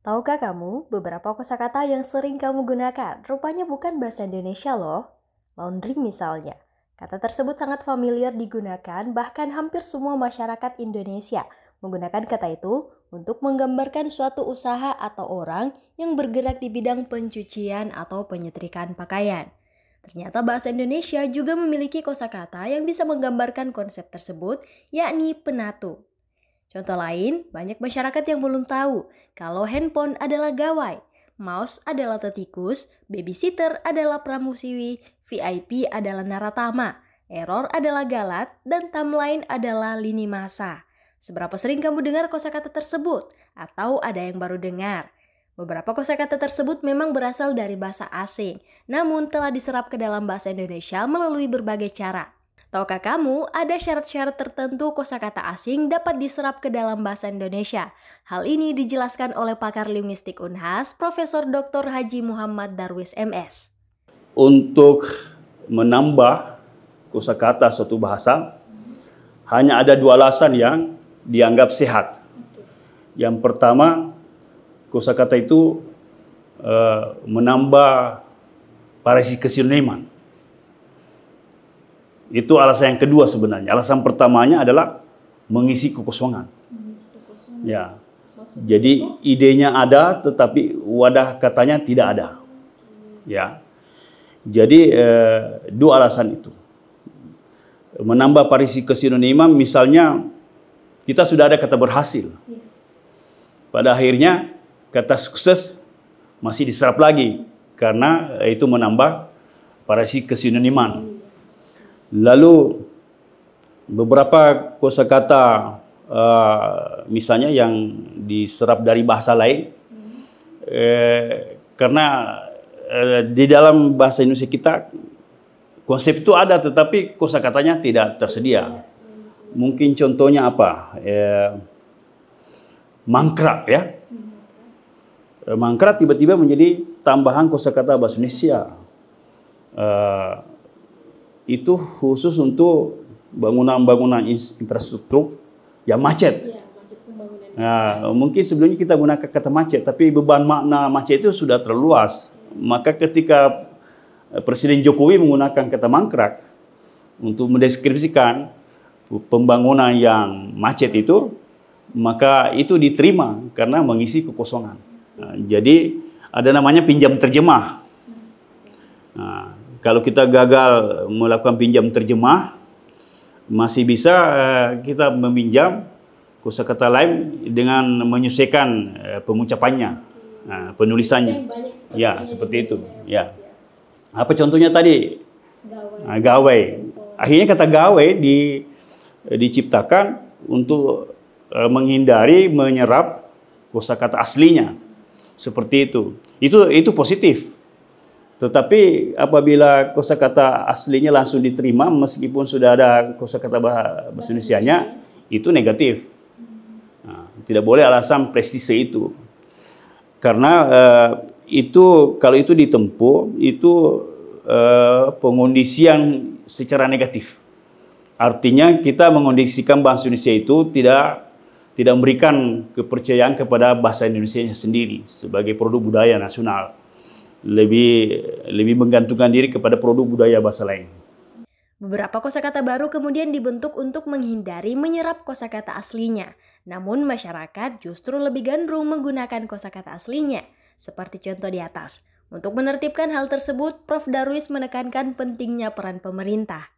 Tahukah kamu beberapa kosakata yang sering kamu gunakan? Rupanya bukan bahasa Indonesia loh. Laundry misalnya. Kata tersebut sangat familiar digunakan bahkan hampir semua masyarakat Indonesia menggunakan kata itu untuk menggambarkan suatu usaha atau orang yang bergerak di bidang pencucian atau penyetrikaan pakaian. Ternyata bahasa Indonesia juga memiliki kosakata yang bisa menggambarkan konsep tersebut, yakni penatu. Contoh lain, banyak masyarakat yang belum tahu kalau handphone adalah gawai, mouse adalah tetikus, babysitter adalah pramusiwi, VIP adalah naratama, error adalah galat, dan timeline adalah lini masa. Seberapa sering kamu dengar kosakata tersebut? Atau ada yang baru dengar? Beberapa kosakata tersebut memang berasal dari bahasa asing, namun telah diserap ke dalam bahasa Indonesia melalui berbagai cara. Tahukah kamu ada syarat-syarat tertentu kosakata asing dapat diserap ke dalam bahasa Indonesia? Hal ini dijelaskan oleh pakar linguistik Unhas, Profesor Dr. Haji Muhammad Darwis MS. Untuk menambah kosakata suatu bahasa hanya ada dua alasan yang dianggap sehat. Yang pertama, kosakata itu uh, menambah parasi kesinonimannya itu alasan yang kedua sebenarnya. Alasan pertamanya adalah mengisi kekosongan. Ya. Jadi idenya ada tetapi wadah katanya tidak ada. Ya. Jadi eh, dua alasan itu. Menambah parisi kesinoniman misalnya kita sudah ada kata berhasil. Iya. Pada akhirnya kata sukses masih diserap lagi karena itu menambah parisi kesinoniman. Iya. Lalu beberapa kosakata uh, misalnya yang diserap dari bahasa lain hmm. eh, karena eh, di dalam bahasa Indonesia kita konsep itu ada tetapi kosakatanya tidak tersedia. Mungkin contohnya apa? Eh, mangkrak ya. Eh, mangkrak tiba-tiba menjadi tambahan kosakata bahasa Indonesia. Eh, itu khusus untuk bangunan-bangunan infrastruktur yang macet. Iya, ya, macet nah, mungkin sebelumnya kita gunakan kata macet, tapi beban makna macet itu sudah terluas, Maka ketika eh, Presiden Jokowi menggunakan kata mangkrak untuk mendeskripsikan pembangunan yang macet itu, maka itu diterima karena mengisi kekosongan. Nah, jadi ada namanya pinjam terjemah. Nah, kalau kita gagal melakukan pinjam terjemah, masih bisa eh, kita meminjam kosa kata lain dengan menyesuaikan uh, eh, pengucapannya, eh, penulisannya. ya, seperti itu. Ya. Apa contohnya tadi? gawe. Ah, gawai. Akhirnya kata gawai di diciptakan untuk menghindari menyerap kosa kata aslinya. Seperti itu. Itu itu positif. Tetapi apabila kosakata aslinya langsung diterima meskipun sudah ada kosakata bahasa Indonesianya itu negatif. Nah, tidak boleh alasan prestise itu. Karena eh, itu kalau itu ditempuh itu eh, pengondisian secara negatif. Artinya kita mengondisikan bahasa Indonesia itu tidak tidak memberikan kepercayaan kepada bahasa Indonesia sendiri sebagai produk budaya nasional lebih lebih menggantungkan diri kepada produk budaya bahasa lain. Beberapa kosakata baru kemudian dibentuk untuk menghindari menyerap kosakata aslinya. Namun masyarakat justru lebih gandrung menggunakan kosakata aslinya, seperti contoh di atas. Untuk menertibkan hal tersebut, Prof. Darwis menekankan pentingnya peran pemerintah.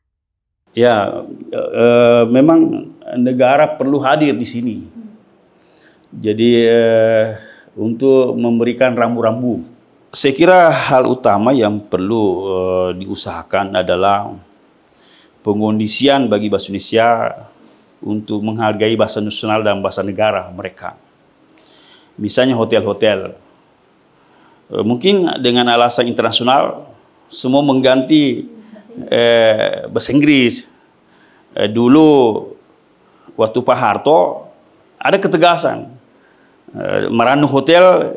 Ya, e, memang negara perlu hadir di sini. Hmm. Jadi e, untuk memberikan rambu-rambu saya kira hal utama yang perlu uh, diusahakan adalah pengondisian bagi bahasa Indonesia untuk menghargai bahasa nasional dan bahasa negara mereka. Misalnya hotel-hotel. Uh, mungkin dengan alasan internasional semua mengganti eh, bahasa Inggris. Eh, dulu waktu Pak Harto ada ketegasan. Eh, Meranu Hotel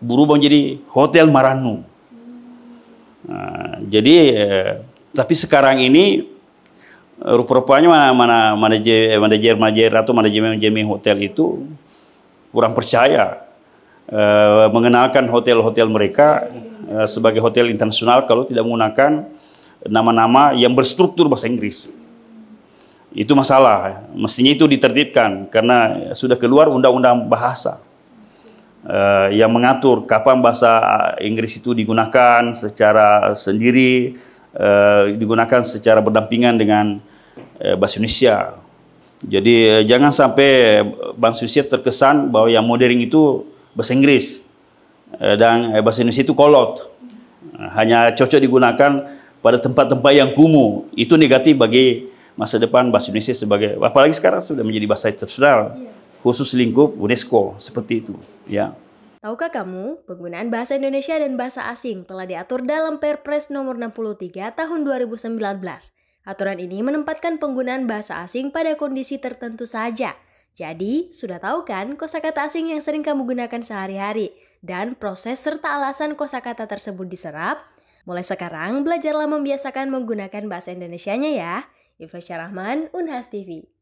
berubah menjadi Hotel Maranu. Nah, jadi eh, tapi sekarang ini eh, rupa-rupanya mana mana manajer manajer manajer atau manajemen manajemen hotel itu kurang percaya eh, mengenalkan hotel-hotel mereka eh, sebagai hotel internasional kalau tidak menggunakan nama-nama yang berstruktur bahasa Inggris. Itu masalah. Mestinya itu ditertibkan karena sudah keluar undang-undang bahasa uh, yang mengatur kapan bahasa eh, Inggris itu digunakan secara eh, sendiri, uh, digunakan secara berdampingan dengan uh, bahasa Indonesia. Jadi uh, jangan sampai bahasa Indonesia terkesan bahwa yang modern itu bahasa Inggris uh, dan bahasa Indonesia itu kolot. hanya cocok digunakan pada tempat-tempat yang kumuh. Itu negatif bagi masa depan bahasa Indonesia sebagai apalagi sekarang sudah menjadi bahasa internasional. Yeah khusus lingkup UNESCO seperti itu ya. Tahukah kamu, penggunaan bahasa Indonesia dan bahasa asing telah diatur dalam Perpres nomor 63 tahun 2019. Aturan ini menempatkan penggunaan bahasa asing pada kondisi tertentu saja. Jadi, sudah tahu kan kosakata asing yang sering kamu gunakan sehari-hari dan proses serta alasan kosakata tersebut diserap? Mulai sekarang belajarlah membiasakan menggunakan bahasa Indonesianya ya. Yves Syarahman, Unhas TV.